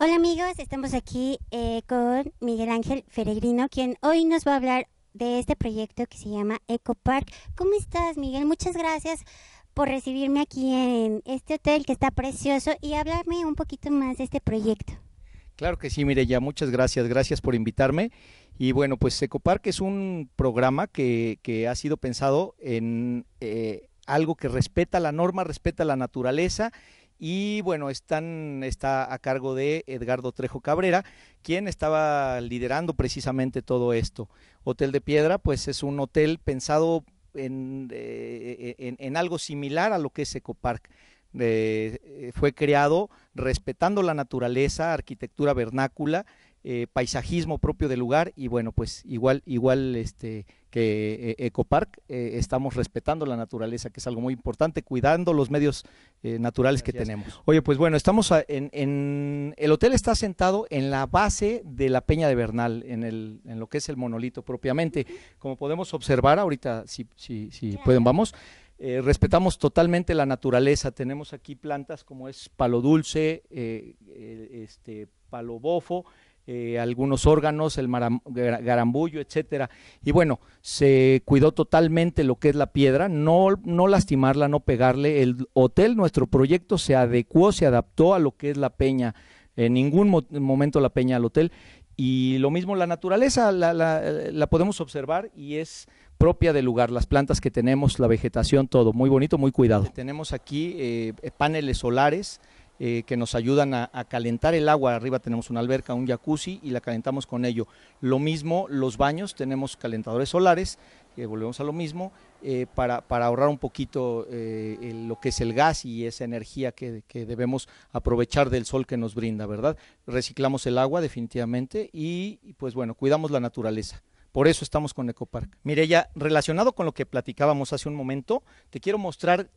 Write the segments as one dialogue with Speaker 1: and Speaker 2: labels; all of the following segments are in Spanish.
Speaker 1: Hola amigos, estamos aquí eh, con Miguel Ángel Feregrino, quien hoy nos va a hablar de este proyecto que se llama EcoPark. ¿Cómo estás Miguel? Muchas gracias por recibirme aquí en este hotel que está precioso y hablarme un poquito más de este proyecto.
Speaker 2: Claro que sí, Mireya, muchas gracias, gracias por invitarme. Y bueno, pues EcoPark es un programa que, que ha sido pensado en eh, algo que respeta la norma, respeta la naturaleza y bueno, están, está a cargo de Edgardo Trejo Cabrera, quien estaba liderando precisamente todo esto. Hotel de Piedra, pues es un hotel pensado en, eh, en, algo similar a lo que es Ecopark. Eh, eh, fue creado respetando la naturaleza, arquitectura vernácula, eh, paisajismo propio del lugar y bueno, pues igual, igual este, que eh, Ecopark, eh, estamos respetando la naturaleza, que es algo muy importante, cuidando los medios naturales que tenemos. Oye, pues bueno, estamos en, en, el hotel está sentado en la base de la Peña de Bernal, en, el, en lo que es el monolito propiamente. Como podemos observar ahorita, si, pueden, vamos. respetamos totalmente la naturaleza. Tenemos aquí plantas como es palo dulce, este, palo bofo, eh, algunos órganos, el garambullo, etcétera. Y bueno, se cuidó totalmente lo que es la piedra, no, no lastimarla, no pegarle. El hotel, nuestro proyecto, se adecuó, se adaptó a lo que es la peña. En ningún momento la peña al hotel. Y lo mismo la naturaleza, la, podemos observar y es propia del lugar, las plantas que tenemos, la vegetación, todo, muy bonito, muy cuidado. Tenemos aquí eh, paneles solares, eh, que nos ayudan a, calentar el agua. Arriba tenemos una alberca, un jacuzzi y la calentamos con ello. Lo mismo los baños, tenemos calentadores solares, volvemos a lo mismo, eh, para, ahorrar un poquito eh, lo que es el gas y esa energía que, que, debemos aprovechar del sol que nos brinda, ¿verdad? Reciclamos el agua definitivamente y pues bueno, cuidamos la naturaleza. Por eso estamos con Ecopark. mire ya relacionado con lo que platicábamos hace un momento, te quiero mostrar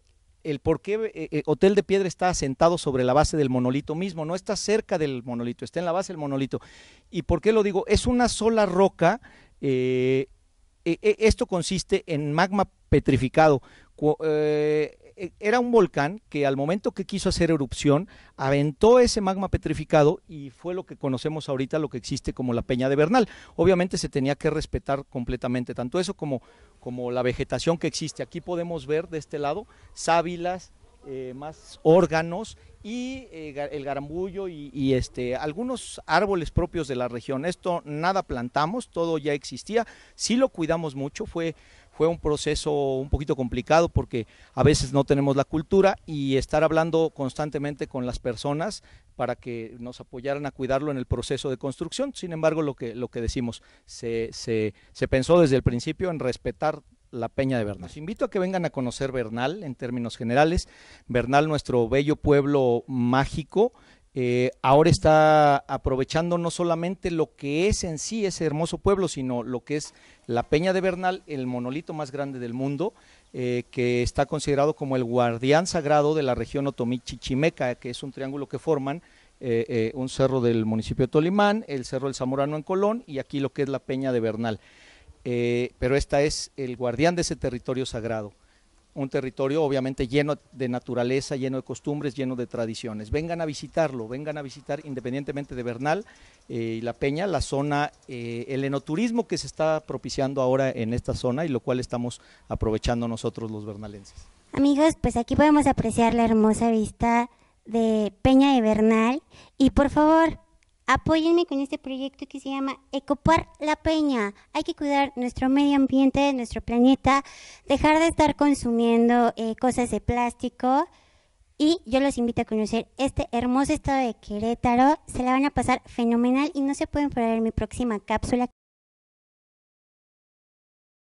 Speaker 2: el por qué eh, eh, Hotel de Piedra está asentado sobre la base del monolito mismo, no está cerca del monolito, está en la base del monolito. ¿Y por qué lo digo? Es una sola roca, eh, esto consiste en magma petrificado. Eh, era un volcán que al momento que quiso hacer erupción, aventó ese magma petrificado y fue lo que conocemos ahorita, lo que existe como la peña de Bernal. Obviamente se tenía que respetar completamente tanto eso como, como la vegetación que existe. Aquí podemos ver de este lado sábilas, eh, más órganos y eh, el garambullo y, este, algunos árboles propios de la región. Esto nada plantamos, todo ya existía, sí lo cuidamos mucho, fue, fue un proceso un poquito complicado porque a veces no tenemos la cultura y estar hablando constantemente con las personas para que nos apoyaran a cuidarlo en el proceso de construcción. Sin embargo, lo que, lo que decimos, se pensó desde el principio en respetar la Peña de Bernal. invito a que vengan a conocer Bernal en términos generales. Bernal, nuestro bello pueblo mágico, eh, ahora está aprovechando no solamente lo que es en sí ese hermoso pueblo, sino lo que es la Peña de Bernal, el monolito más grande del mundo, eh, que está considerado como el guardián sagrado de la región Otomí Chichimeca, que es un triángulo que forman eh, un cerro del municipio de Tolimán, el cerro del Zamorano en Colón y aquí lo que es la Peña de Bernal. Eh, pero esta es el guardián de ese territorio sagrado. Un territorio obviamente lleno de naturaleza, lleno de costumbres, lleno de tradiciones. Vengan a visitarlo, vengan a visitar independientemente de Bernal eh, y La Peña, la zona, eh, el enoturismo que se está propiciando ahora en esta zona y lo cual estamos aprovechando nosotros los bernalenses.
Speaker 1: Amigos, pues aquí podemos apreciar la hermosa vista de Peña y Bernal y por favor apóyenme con este proyecto que se llama Ecopar la Peña. Hay que cuidar nuestro medio ambiente, nuestro planeta, dejar de estar consumiendo eh, cosas de plástico. Y yo los invito a conocer este hermoso estado de Querétaro. Se la van a pasar fenomenal y no se pueden perder mi próxima cápsula.